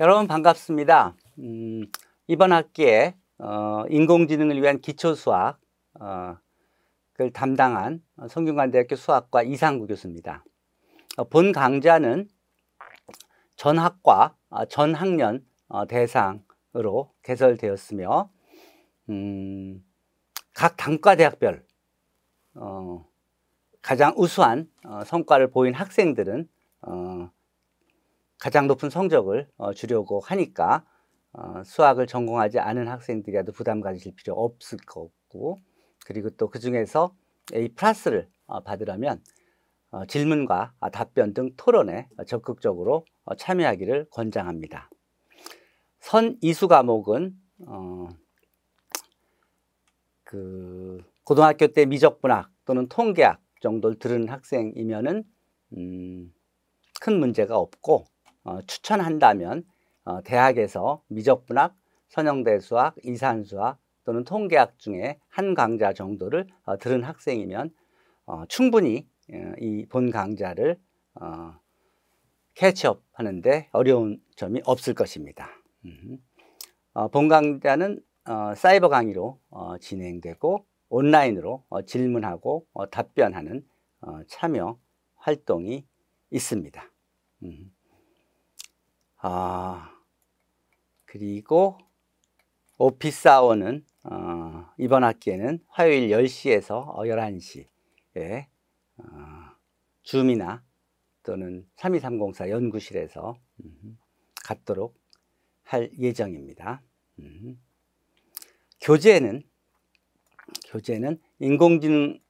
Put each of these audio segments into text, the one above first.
여러분 반갑습니다. 음, 이번 학기에 어, 인공지능을 위한 기초수학을 어, 담당한 성균관대학교 수학과 이상구 교수입니다. 어, 본 강좌는 전 학과, 아, 전 학년 어, 대상으로 개설되었으며 음, 각 단과대학별 어, 가장 우수한 어, 성과를 보인 학생들은 가장 높은 성적을 어, 주려고 하니까 어, 수학을 전공하지 않은 학생들이라도 부담 가지실 필요 없을 거고 그리고 또 그 중에서 A 플러스를 어, 받으려면 어, 질문과 아, 답변 등 토론에 적극적으로 어, 참여하기를 권장합니다. 선 이수 과목은 어, 그 고등학교 때 미적분학 또는 통계학 정도를 들은 학생이면 음, 큰 문제가 없고 어, 추천한다면 어, 대학에서 미적분학, 선형대수학, 이산수학 또는 통계학 중에 한 강좌 정도를 어, 들은 학생이면 충분히 이 본 강좌를 캐치업하는데 어려운 점이 없을 것입니다. 음. 본 강좌는 사이버 강의로 진행되고 온라인으로 질문하고 답변하는 참여 활동이 있습니다. 음. 아, 그리고 오피스 아워는 어, 이번 학기에는 화요일 10시에서 11시에 어, 어, 줌이나 또는 32304 연구실에서 음, 갖도록 할 예정입니다. 음, 교재는 교재는 인공지능을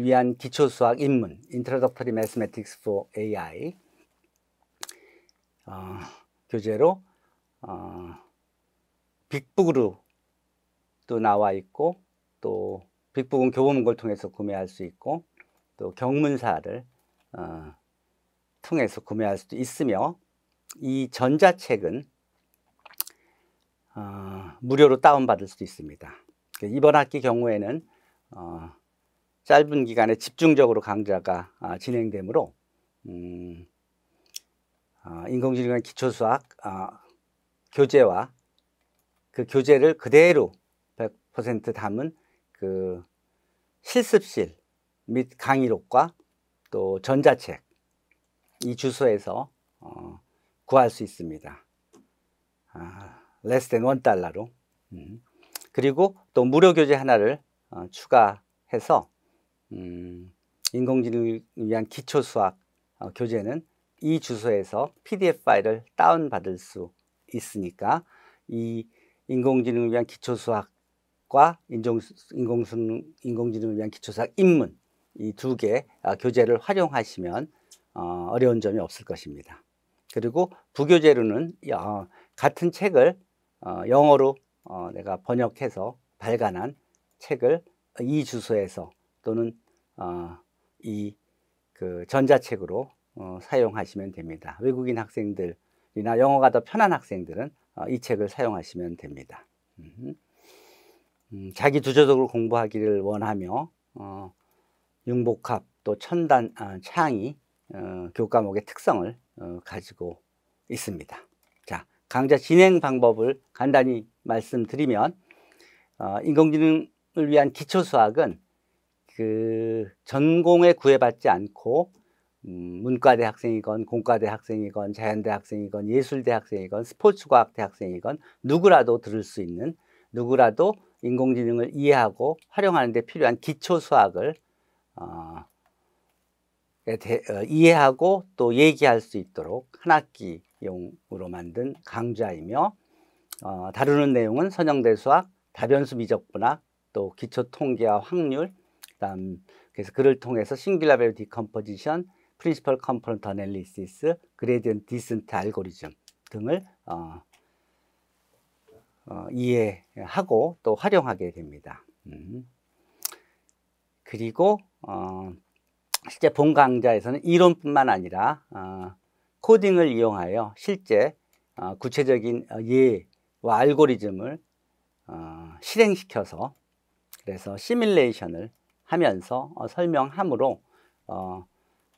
위한 기초수학 입문 Introductory Mathematics for AI 어, 교재로 어, 빅북으로 또 나와 있고 또 빅북은 교보문고를 통해서 구매할 수 있고 또 경문사를 어, 통해서 구매할 수도 있으며 이 전자책은 어, 무료로 다운받을 수도 있습니다. 그러니까 이번 학기 경우에는 어, 짧은 기간에 집중적으로 강좌가 아, 진행되므로 음, 아, 인공지능의 기초수학 아, 교재와 그 교재를 그대로 100% 담은 그 실습실 및 강의록과 또 전자책 이 주소에서 어, 구할 수 있습니다. 아, l n 1달러로 그리고 또 무료 교재 하나를 어, 추가해서 음, 인공지능을 위한 기초수학 어, 교재는 이 주소에서 PDF 파일을 다운받을 수 있으니까 이 인공지능을 위한 기초수학과 인종, 인공수, 인공지능을 위한 기초수학 입문 이 두개 아, 교재를 활용하시면 어, 어려운 점이 없을 것입니다. 그리고 부교재로는 어, 같은 책을 어, 영어로 내가 번역해서 발간한 책을 이 주소에서 또는 이그 전자책으로 어, 사용하시면 됩니다. 외국인 학생들이나 영어가 더 편한 학생들은 어, 이 책을 사용하시면 됩니다. 음, 자기 주도적으로 공부하기를 원하며 어, 융복합 또 천단 아, 창의 어, 교과목의 특성을 어, 가지고 있습니다. 자 강좌 진행 방법을 간단히 말씀드리면 어, 인공지능을 위한 기초 수학은 그 전공에 구애받지 않고 음, 문과대 학생이건 공과대 학생이건 자연대 학생이건 예술대 학생이건 스포츠과학대 학생이건 누구라도 들을 수 있는 누구라도 인공지능을 이해하고 활용하는 데 필요한 기초 수학을 어, 대, 어, 이해하고 또 얘기할 수 있도록 한 학기용으로 만든 강좌이며 어, 다루는 내용은 선형대 수학, 다변수 미적분학, 또 기초 통계와 확률, 그다음 그래서 그를 통해서 싱귤라 벨류 디컴포지션, 프린시펄 컴포넌트 애널리시스, 그레디언 디센트 알고리즘 등을 어, 어, 이해하고 또 활용하게 됩니다. 음. 그리고 어, 실제 본 강좌에서는 이론뿐만 아니라 어, 코딩을 이용하여 실제 어, 구체적인 어, 예와 알고리즘을 어, 실행시켜서 그래서 시뮬레이션을 하면서 어, 설명하므로 어,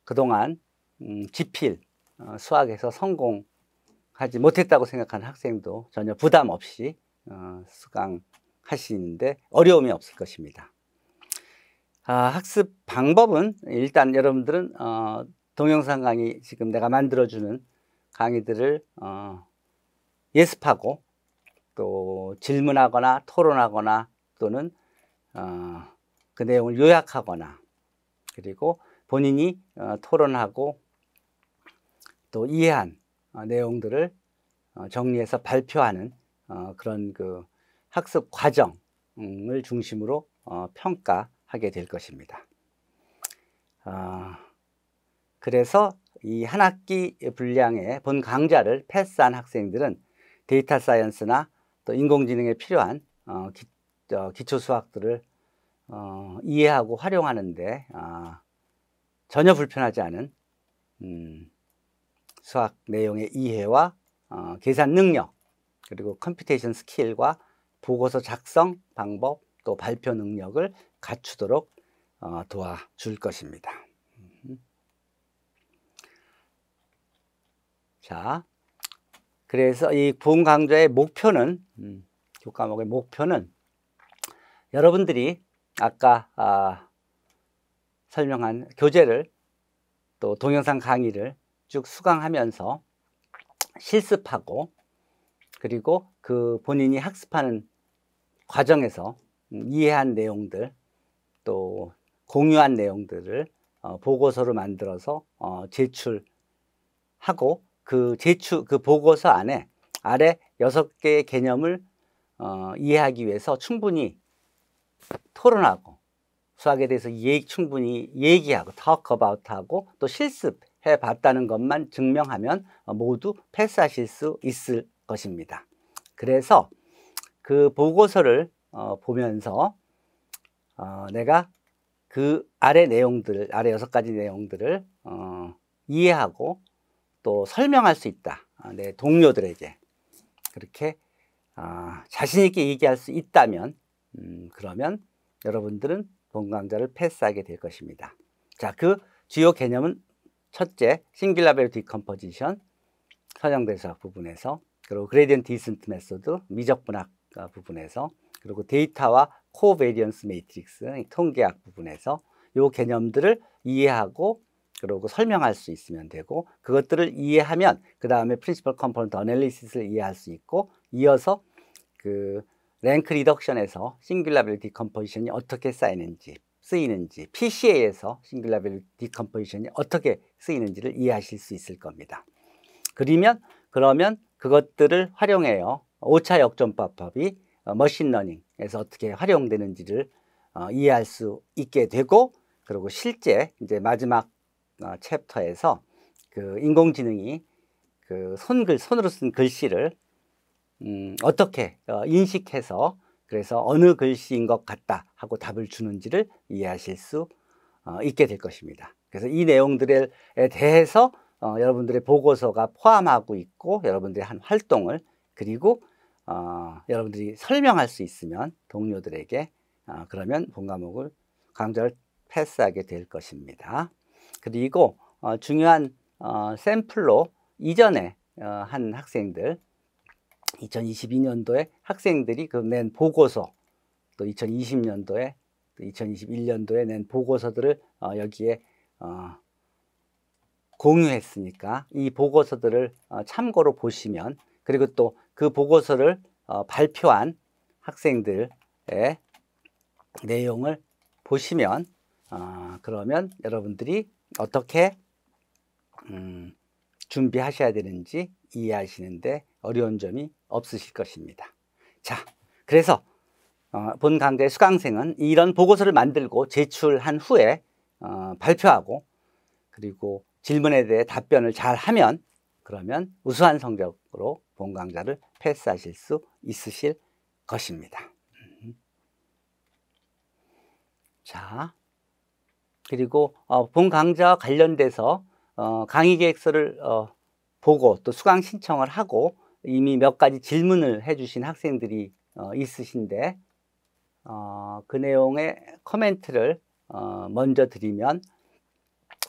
그동안 음, 기필 어, 수학에서 성공하지 못했다고 생각하는 학생도 전혀 부담 없이 어, 수강할 수 있는데 어려움이 없을 것입니다. 아, 학습 방법은 일단 여러분들은 어, 동영상 강의 지금 내가 만들어주는 강의들을 어, 예습하고 또 질문하거나 토론하거나 또는 어, 그 내용을 요약하거나 그리고 본인이 어, 토론하고 또 이해한 어, 내용들을 어, 정리해서 발표하는 그런 그 학습 과정을 중심으로 평가하게 될 것입니다. 아, 그래서 이 한 학기 분량의 본 강좌를 패스한 학생들은 데이터 사이언스나 또 인공지능에 필요한 기, 초수학들을 이해하고 활용하는데 아, 전혀 불편하지 않은 음, 수학 내용의 이해와 어, 계산 능력 그리고 컴퓨테이션 스킬과 보고서 작성 방법 또 발표 능력을 갖추도록 어, 도와줄 것입니다. 자, 그래서 이 보험 강좌의 목표는 음, 교과목의 목표는 여러분들이 아까 아, 설명한 교재를 또 동영상 강의를 쭉 수강하면서 실습하고 그리고 그 본인이 학습하는 과정에서 음, 이해한 내용들 또 공유한 내용들을 어, 보고서로 만들어서 어, 제출하고 그 제출 그 보고서 안에 아래 여섯 개의 개념을 어, 이해하기 위해서 충분히 토론하고 수학에 대해서 얘기, 충분히 얘기하고 talk about 하고 또 실습해 봤다는 것만 증명하면 모두 패스하실 수 있을 것입니다. 그래서 그 보고서를 어, 보면서 어, 내가 그 아래 내용들, 아래 여섯 가지 내용들을 어, 이해하고 또 설명할 수 있다. 어, 내 동료들에게 그렇게 아, 자신 있게 얘기할 수 있다면 음, 그러면 여러분들은 건강자를 패스하게 될 것입니다. 자, 그 주요 개념은 첫째, 싱귤라벨 디컴포지션, 서양대사 부분에서 그리고 그레디언트 디센트 메소드, 미적분학 부분에서 그리고 데이터와 코베리언스 매트릭스, 통계학 부분에서 요 개념들을 이해하고 그리고 설명할 수 있으면 되고 그것들을 이해하면 그 다음에 프린시펄 컴포넌트 어널리시스를 이해할 수 있고 이어서 그 랭크 리덕션에서 싱귤라빌 디컴포지션이 어떻게 쌓이는지 쓰이는지 PCA에서 싱귤라빌 디컴포지션이 어떻게 쓰이는지를 이해하실 수 있을 겁니다. 그러면 그러면 그것들을 활용해요. 5차 역전법이 어, 머신러닝에서 어떻게 활용되는지를 어, 이해할 수 있게 되고 그리고 실제 이제 마지막 어, 챕터에서 그 인공지능이 그 손글 손으로 쓴 글씨를 음, 어떻게 어, 인식해서 그래서 어느 글씨인 것 같다 하고 답을 주는지를 이해하실 수 어, 있게 될 것입니다. 그래서 이 내용들에 대해서 어, 여러분들의 보고서가 포함하고 있고 여러분들의 한 활동을 그리고 어, 여러분들이 설명할 수 있으면 동료들에게 어, 그러면 본 과목을 강좌를 패스하게 될 것입니다. 그리고 어, 중요한 샘플로 이전에 한 학생들 2022년도에 학생들이 그 낸 보고서 또 2020년도에 또 2021년도에 낸 보고서들을 어, 여기에 어, 공유했으니까 이 보고서들을 어, 참고로 보시면 그리고 또 그 보고서를 어, 발표한 학생들의 내용을 보시면 어, 그러면 여러분들이 어떻게 음, 준비하셔야 되는지 이해하시는데 어려운 점이 없으실 것입니다. 자, 그래서 어, 본 강좌의 수강생은 이런 보고서를 만들고 제출한 후에 어, 발표하고 그리고 질문에 대해 답변을 잘 하면 그러면 우수한 성적으로 본 강좌를 패스하실 수 있으실 것입니다. 음. 자, 그리고 어, 본 강좌와 관련돼서 강의 계획서를 보고 또 수강 신청을 하고 이미 몇 가지 질문을 해주신 학생들이 어, 있으신데 어, 그 내용의 커멘트를 어, 먼저 드리면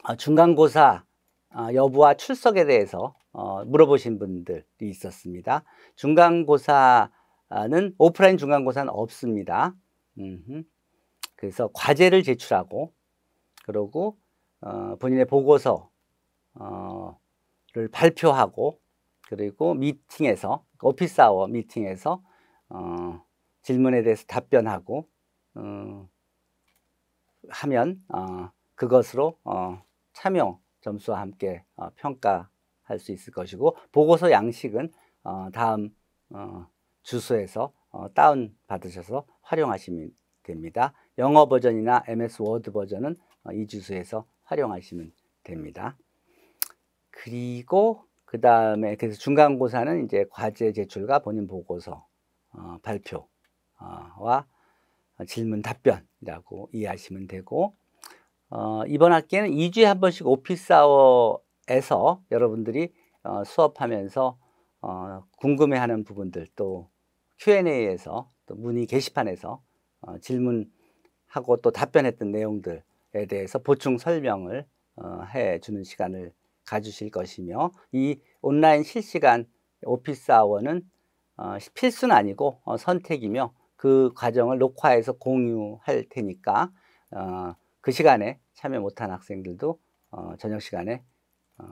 어, 중간고사 어, 여부와 출석에 대해서 어, 물어보신 분들이 있었습니다. 중간고사는 오프라인 중간고사는 없습니다. 음흠. 그래서 과제를 제출하고 그리고 어, 본인의 보고서를 어, 발표하고 그리고 미팅에서 오피스 아워 미팅에서 어, 질문에 대해서 답변하고 어, 하면 어, 그것으로 어, 참여 점수와 함께 어, 평가할 수 있을 것이고 보고서 양식은 어, 다음 어, 주소에서 어, 다운 받으셔서 활용하시면 됩니다. 영어 버전이나 MS 워드 버전은 어, 이 주소에서 활용하시면 됩니다. 그리고 그 다음에 그래서 중간고사는 이제 과제 제출과 본인 보고서 어, 발표와 어, 질문 답변이라고 이해하시면 되고 어, 이번 학기에는 2주에 한 번씩 오피스 아워에서 여러분들이 어, 수업하면서 어, 궁금해하는 부분들 또 Q&A에서 또 문의 게시판에서 어, 질문하고 또 답변했던 내용들에 대해서 보충 설명을 어, 해주는 시간을 가주실 것이며 이 온라인 실시간 오피스 아워는 어, 필수는 아니고 어, 선택이며 그 과정을 녹화해서 공유할 테니까 어, 그 시간에 참여 못한 학생들도 어, 저녁 시간에 어,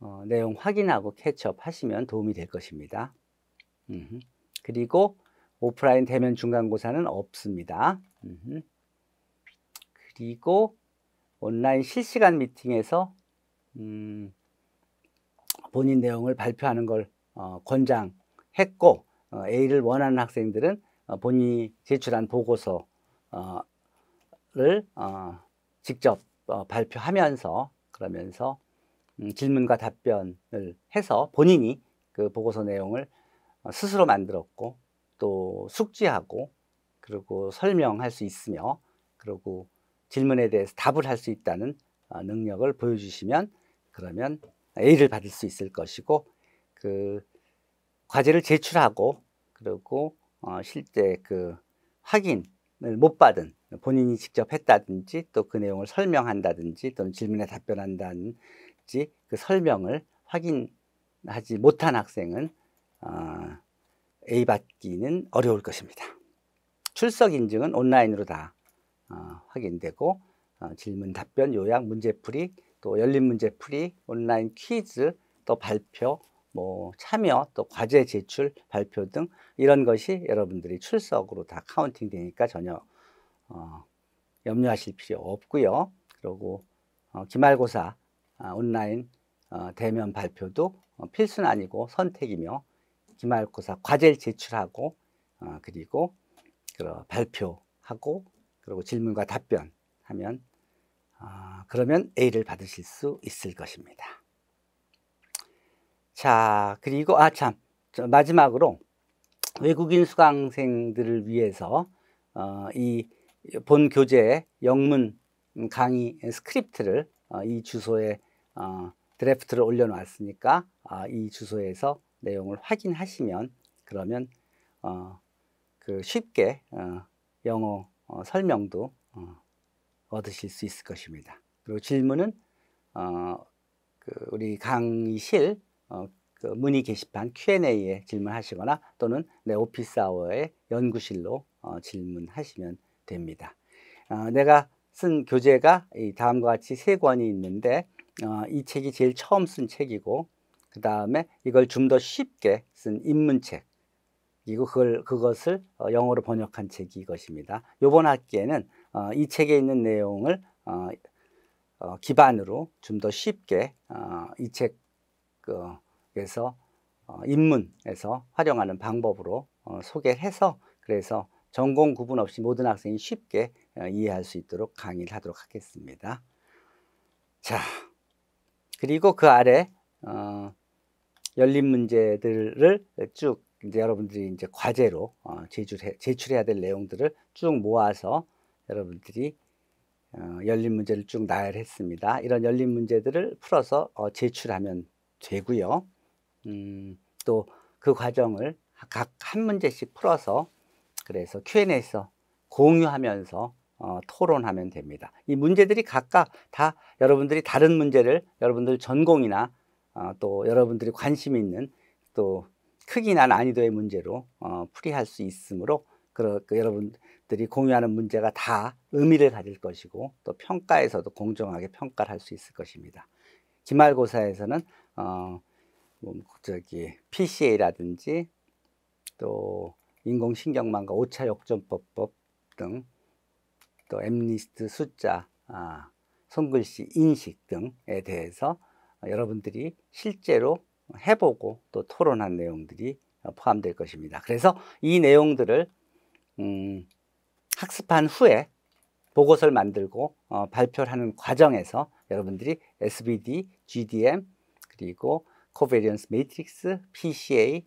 어, 내용 확인하고 캐치업 하시면 도움이 될 것입니다. 음흠. 그리고 오프라인 대면 중간고사는 없습니다. 음흠. 그리고 온라인 실시간 미팅에서 음, 본인 내용을 발표하는 걸 어, 권장했고 어, A를 원하는 학생들은 어, 본인이 제출한 보고서를 어, 어, 직접 어, 발표하면서 그러면서 음, 질문과 답변을 해서 본인이 그 보고서 내용을 어, 스스로 만들었고 또 숙지하고 그리고 설명할 수 있으며 그리고 질문에 대해서 답을 할 수 있다는 어, 능력을 보여주시면 그러면 A를 받을 수 있을 것이고 그 과제를 제출하고 그리고 어, 실제 그 확인을 못 받은 본인이 직접 했다든지 또 그 내용을 설명한다든지 또는 질문에 답변한다든지 그 설명을 확인하지 못한 학생은 어, A 받기는 어려울 것입니다. 출석 인증은 온라인으로 다 어, 확인되고 어, 질문 답변 요약 문제풀이 또 열린 문제 풀이, 온라인 퀴즈, 또 발표, 뭐 참여, 또 과제 제출, 발표 등 이런 것이 여러분들이 출석으로 다 카운팅 되니까 전혀 어, 염려하실 필요 없고요. 그리고 어, 기말고사 아, 온라인 어, 대면 발표도 어, 필수는 아니고 선택이며 기말고사 과제를 제출하고 어, 그리고 그 발표하고 그리고 질문과 답변 하면 아, 그러면 A를 받으실 수 있을 것입니다. 자, 그리고 아참 마지막으로 외국인 수강생들을 위해서 어, 이본 교재 영문 강의 스크립트를 어, 이 주소에 어, 드래프트를 올려놨으니까 아, 이 주소에서 내용을 확인하시면 그러면 어, 그 쉽게 어, 영어 어, 설명도 어, 얻으실 수 있을 것입니다. 그리고 질문은 어, 그 우리 강의실 어, 그 문의 게시판 Q&A에 질문하시거나 또는 내 오피스 아워의 연구실로 어, 질문하시면 됩니다. 어, 내가 쓴 교재가 이 다음과 같이 세 권이 있는데 어, 이 책이 제일 처음 쓴 책이고 그 다음에 이걸 좀 더 쉽게 쓴 입문책 그리 그걸, 그것을 어, 영어로 번역한 책이 이것입니다. 요번 학기에는 어, 이 책에 있는 내용을 어, 어, 기반으로 좀 더 쉽게 이 책에서 입문에서 활용하는 방법으로 소개해서 그래서 전공 구분 없이 모든 학생이 쉽게 이해할 수 있도록 강의를 하도록 하겠습니다. 자, 그리고 그 아래 어, 열린 문제들을 쭉 이제 여러분들이 이제 과제로 어, 제출해, 제출해야 될 내용들을 쭉 모아서 여러분들이 어, 열린 문제를 쭉 나열했습니다. 이런 열린 문제들을 풀어서 어, 제출하면 되고요. 음, 또 그 과정을 각 한 문제씩 풀어서 그래서 Q&A에서 공유하면서 어, 토론하면 됩니다. 이 문제들이 각각 다 여러분들이 다른 문제를 여러분들 전공이나 어, 또 여러분들이 관심 있는 또 크기나 난이도의 문제로 어, 풀이할 수 있으므로 그러, 그 여러분들이 공유하는 문제가 다 의미를 가질 것이고 또 평가에서도 공정하게 평가를 할 수 있을 것입니다. 기말고사에서는 어, 뭐, 저기 PCA라든지 또 인공신경망과 오차 역전법법 등 또 엠니스트 숫자 아, 손글씨 인식 등에 대해서 여러분들이 실제로 해보고 또 토론한 내용들이 포함될 것입니다. 그래서 이 내용들을 음, 학습한 후에 보고서를 만들고 어, 발표를 하는 과정에서 여러분들이 SBD, GDM, 그리고 Covariance Matrix, PCA,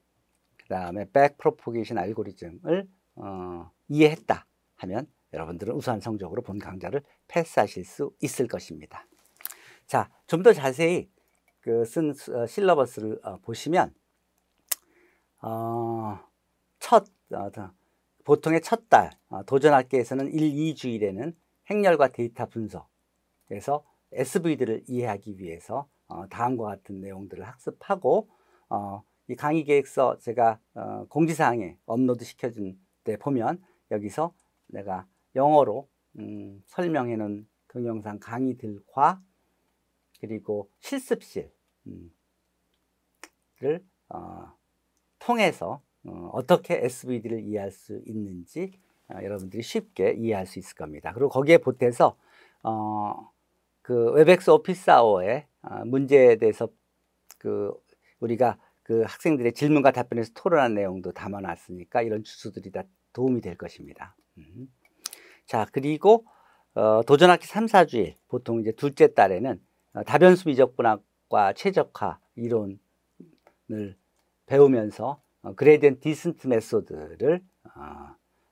그 다음에 Back Propagation 알고리즘을 어, 이해했다 하면 여러분들은 우수한 성적으로 본 강좌를 패스하실 수 있을 것입니다. 자, 좀 더 자세히 그 쓴 실러버스를 어, 어, 보시면 어, 첫 어, 보통의 첫달 어, 도전학계에서는 1, 2주일에는 행렬과 데이터 분석에서 SV들을 이해하기 위해서 어, 다음과 같은 내용들을 학습하고 어, 이 강의 계획서 제가 공지사항에 업로드 시켜준 때 보면 여기서 내가 영어로 음, 설명해 놓은 동영상 강의들과 그리고 실습실을 음, 통해서 어, 떻게 SVD를 이해할 수 있는지 아, 여러분들이 쉽게 이해할 수 있을 겁니다. 그리고 거기에 보태서 어, 그 웹엑스 오피스 아워의 아, 문제에 대해서 그 우리가 그 학생들의 질문과 답변에서 토론한 내용도 담아놨으니까 이런 주소들이 다 도움이 될 것입니다. 음. 자 그리고 어, 도전학기 3, 4주일 보통 이제 둘째 달에는 다변수 어, 미적분학과 최적화 이론을 배우면서 그레디언 디슨트 메소드를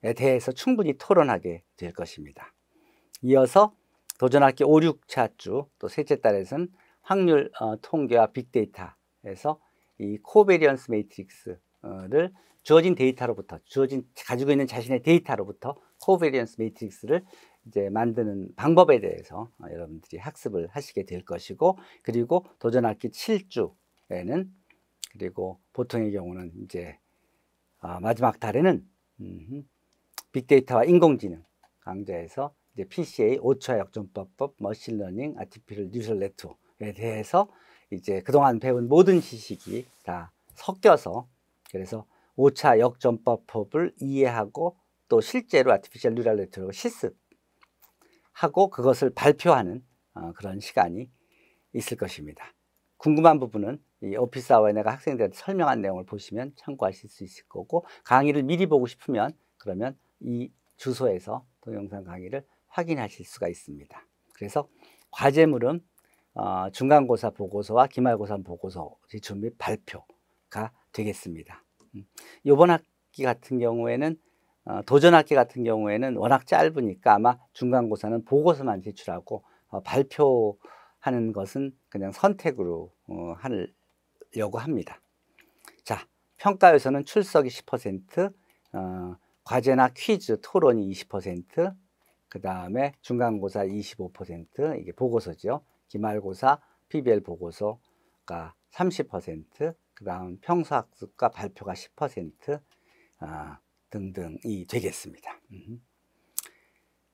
에 대해서 충분히 토론하게 될 것입니다. 이어서 도전학기 5, 6차 주 또 셋째 달에서는 확률 어, 통계와 빅데이터에서 이 코베리언스 매트릭스를 주어진 데이터로부터 주어진 가지고 있는 자신의 데이터로부터 코베리언스 매트릭스를 이제 만드는 방법에 대해서 어, 여러분들이 학습을 하시게 될 것이고 그리고 도전학기 7주에는 그리고 보통의 경우는 이제 아, 마지막 달에는 음 빅데이터와 인공지능 강좌에서 이제 PCA 5차 역전법법 머신러닝 아티피셜 뉴럴레트에 대해서 이제 그동안 배운 모든 지식이 다 섞여서 그래서 5차 역전법법을 이해하고 또 실제로 아티피셜 뉴럴 네트워크 실습하고 그것을 발표하는 어, 그런 시간이 있을 것입니다. 궁금한 부분은 이 오피스 아워에 내가 학생들한테 설명한 내용을 보시면 참고하실 수 있을 거고 강의를 미리 보고 싶으면 그러면 이 주소에서 동영상 강의를 확인하실 수가 있습니다. 그래서 과제물은 어, 중간고사 보고서와 기말고사 보고서 준비 발표가 되겠습니다. 이번 음, 학기 같은 경우에는 어, 도전학기 같은 경우에는 워낙 짧으니까 아마 중간고사는 보고서만 제출하고 어, 발표 하는 것은 그냥 선택으로 어, 하려고 합니다. 자, 평가에서는 출석이 10%, 어, 과제나 퀴즈, 토론이 20%, 그 다음에 중간고사 25%, 이게 보고서죠. 기말고사, PBL 보고서가 30%, 그 다음 평소학습과 발표가 10% 어, 아, 등등이 되겠습니다.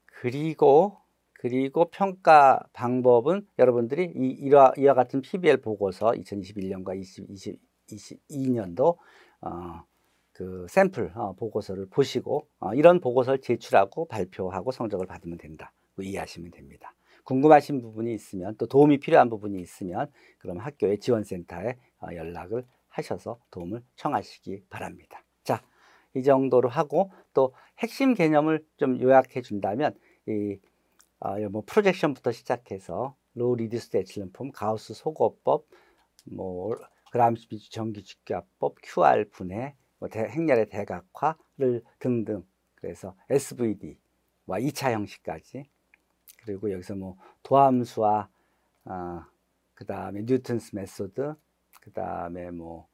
그리고 그리고 평가 방법은 여러분들이 이, 이와, 이와 같은 PBL 보고서 2021년과 20, 20, 22년도 어, 그 샘플 어, 보고서를 보시고 어, 이런 보고서를 제출하고 발표하고 성적을 받으면 된다. 뭐 이해하시면 됩니다. 궁금하신 부분이 있으면 또 도움이 필요한 부분이 있으면 그럼 학교의 지원센터에 어, 연락을 하셔서 도움을 청하시기 바랍니다. 자, 이 정도로 하고 또 핵심 개념을 좀 요약해 준다면 이 아, 뭐 프로젝션부터 시작해서 로우 리디스트 에칠런 폼, 가우스 소거법, 뭐그람스비치전기집기법 QR 분해, 뭐 대, 행렬의 대각화를 등등 그래서 SVD와 2차 뭐 형식까지 그리고 여기서 뭐 도함수와 아, 그 다음에 뉴턴스 메소드, 그 다음에 뭐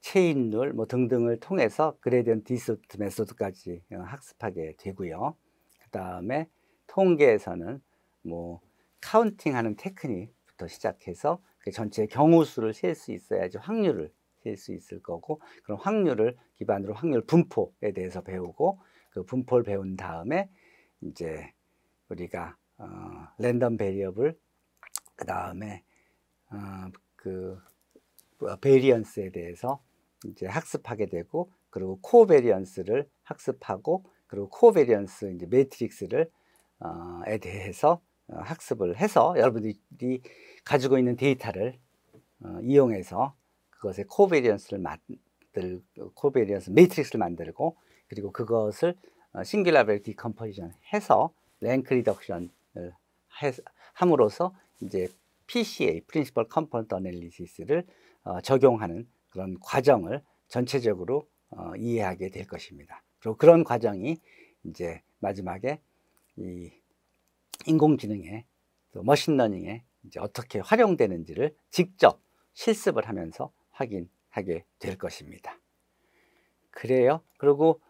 체인 룰, 뭐 등등을 통해서 그레디언 디스트 메소드까지 학습하게 되고요. 그 다음에 통계에서는 뭐 카운팅하는 테크닉부터 시작해서 그 전체 경우 수를 셀 수 있어야지 확률을 셀 수 있을 거고 그런 확률을 기반으로 확률 분포에 대해서 배우고 그 분포를 배운 다음에 이제 우리가 어, 랜덤 베리어블 그 다음에 어, 그 베리언스에 대해서 이제 학습하게 되고 그리고 코베리언스를 학습하고 그리고 코베리언스 이제 매트릭스를 에 대해서 어, 학습을 해서 여러분들이 가지고 있는 데이터를 어, 이용해서 그것의 코베리언스를 만들 코베리언스 매트릭스를 만들고 그리고 그것을 어, 싱귤라벨 디컴포지션 해서 랭크 리덕션을 함으로써 이제 PCA (Principal Component Analysis)를 적용하는 그런 과정을 전체적으로 이해하게 될 것입니다. 그리고 그런 과정이 이제 마지막에 이인공지능의또 머신러닝에 이제 어떻게 활용되는지를 직접 실습을 하면서 확인하게 될 것입니다. 그래요. 그리고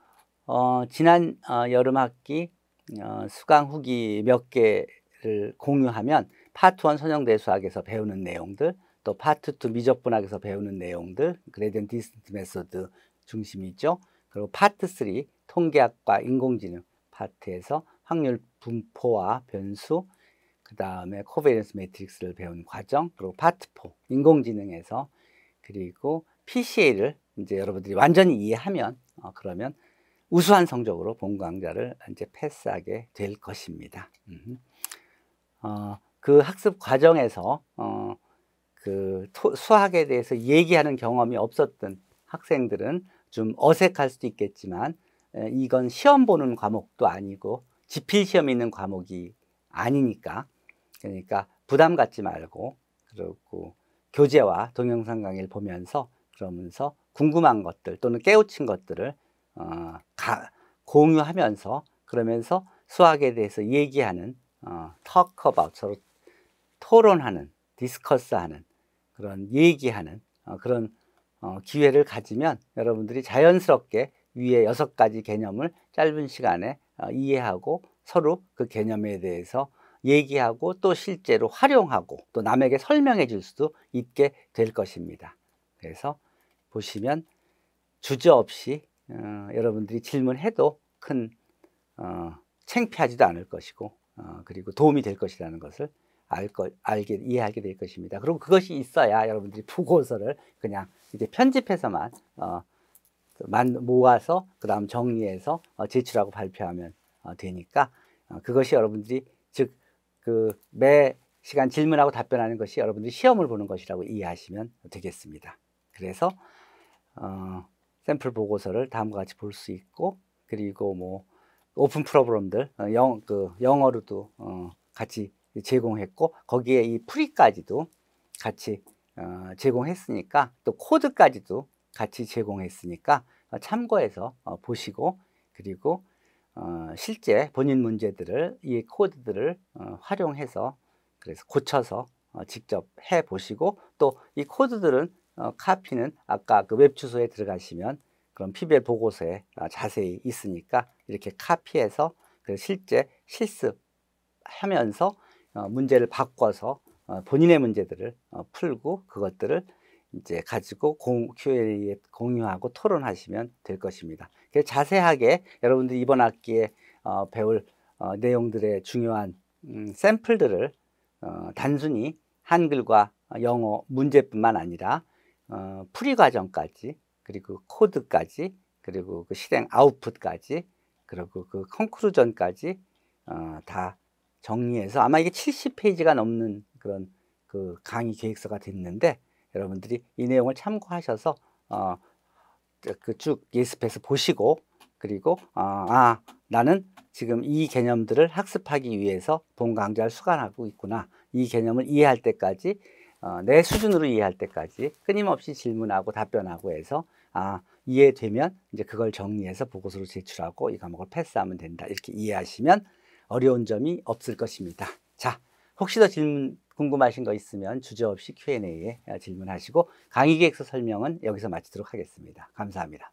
어, 지난 어, 여름 학기 어, 수강 후기 몇 개를 공유하면 파트 1 선형대수학에서 배우는 내용들 또 파트 2 미적분학에서 배우는 내용들 그레디언 디스턴트 메소드 중심이죠. 그리고 파트 3 통계학과 인공지능 파트에서 확률 분포와 변수, 그 다음에 코베이런스 매트릭스를 배운 과정, 그리고 파트 4, 인공지능에서 그리고 PCA를 이제 여러분들이 완전히 이해하면 어, 그러면 우수한 성적으로 본 강좌를 이제 패스하게 될 것입니다. 어, 그 학습 과정에서 어, 그 토, 수학에 대해서 얘기하는 경험이 없었던 학생들은 좀 어색할 수도 있겠지만 이건 시험 보는 과목도 아니고 지필 시험이 있는 과목이 아니니까 그러니까 부담 갖지 말고 그리고 교재와 동영상 강의를 보면서 그러면서 궁금한 것들 또는 깨우친 것들을 어, 가, 공유하면서 그러면서 수학에 대해서 얘기하는 어, talk about 서로 토론하는 디스커스하는 그런 얘기하는 어, 그런 어, 기회를 가지면 여러분들이 자연스럽게 위에 여섯 가지 개념을 짧은 시간에 어, 이해하고 서로 그 개념에 대해서 얘기하고 또 실제로 활용하고 또 남에게 설명해 줄 수도 있게 될 것입니다. 그래서 보시면 주저 없이 어, 여러분들이 질문해도 큰 어, 창피하지도 않을 것이고 어, 그리고 도움이 될 것이라는 것을 알 것, 알게 이해하게 될 것입니다. 그럼 그것이 있어야 여러분들이 보고서를 그냥 이제 편집해서만 어, 모아서 그 다음 정리해서 어, 제출하고 발표하면 어, 되니까 어, 그것이 여러분들이 즉그 매 시간 질문하고 답변하는 것이 여러분들이 시험을 보는 것이라고 이해하시면 되겠습니다. 그래서 어, 샘플 보고서를 다음과 같이 볼 수 있고 그리고 뭐 오픈 프로그램들 영, 그 영어로도 어, 같이 제공했고 거기에 이 프리까지도 같이 어, 제공했으니까 또 코드까지도 같이 제공했으니까 어, 참고해서 어, 보시고 그리고 어, 실제 본인 문제들을 이 코드들을 활용해서 그래서 고쳐서 직접 해 보시고 또 이 코드들은 카피는 아까 그 웹 주소에 들어가시면 그런 PBL 보고서에 아, 자세히 있으니까 이렇게 카피해서 그 실제 실습하면서 문제를 바꿔서 본인의 문제들을 풀고 그것들을 이제 가지고 공, QLA에 공유하고 토론하시면 될 것입니다. 그래서 자세하게 여러분들이 이번 학기에 어, 배울 어, 내용들의 중요한 음, 샘플들을 어, 단순히 한글과 영어 문제뿐만 아니라 어, 풀이 과정까지 그리고 코드까지 그리고 그 실행 아웃풋까지 그리고 그 컨클루전까지 어, 다 정리해서 아마 이게 70페이지가 넘는 그런 그 강의 계획서가 됐는데 여러분들이 이 내용을 참고하셔서 어, 그 쭉 예습해서 보시고 그리고 아, 아, 나는 지금 이 개념들을 학습하기 위해서 본 강좌를 수강하고 있구나 이 개념을 이해할 때까지 어, 내 수준으로 이해할 때까지 끊임없이 질문하고 답변하고 해서 아 이해되면 이제 그걸 정리해서 보고서로 제출하고 이 과목을 패스하면 된다 이렇게 이해하시면 어려운 점이 없을 것입니다. 자. 혹시 더 질문 궁금하신 거 있으면 주저없이 Q&A에 아, 질문하시고 강의 계획서 설명은 여기서 마치도록 하겠습니다. 감사합니다.